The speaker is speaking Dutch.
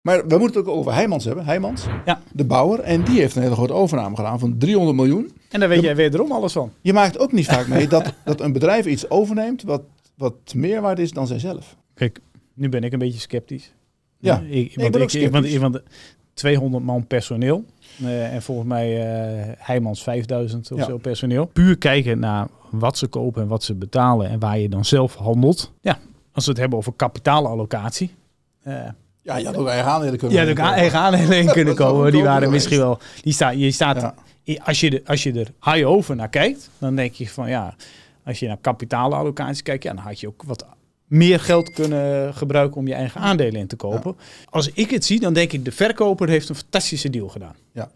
Maar we moeten het ook over Heijmans hebben. Heijmans, ja. de bouwer. En die heeft een hele grote overname gedaan van 300 miljoen. En daar weet jij jij wederom alles van. Je maakt ook niet vaak mee dat, dat een bedrijf iets overneemt wat, wat waard is dan zijzelf. Kijk, nu ben ik een beetje sceptisch. Ja, ik, nee, ik, sceptisch. Want, 200 man personeel. Eh, en volgens mij uh, Heijmans 5000 of zo personeel. Puur kijken naar wat ze kopen en wat ze betalen en waar je dan zelf handelt. Ja, als we het hebben over kapitaalallocatie. Uh, ja, je had ook eigen aandelen kunnen Ja, ook eigen aandelen in kunnen komen. Die waren misschien wel. Die sta je staat, als, je de, als je er high over naar kijkt, dan denk je van ja, als je naar kapitaalallocaties kijkt, ja, dan had je ook wat meer geld kunnen gebruiken om je eigen aandelen in te kopen. Als ik het zie, dan denk ik de verkoper heeft een fantastische deal gedaan. Ja.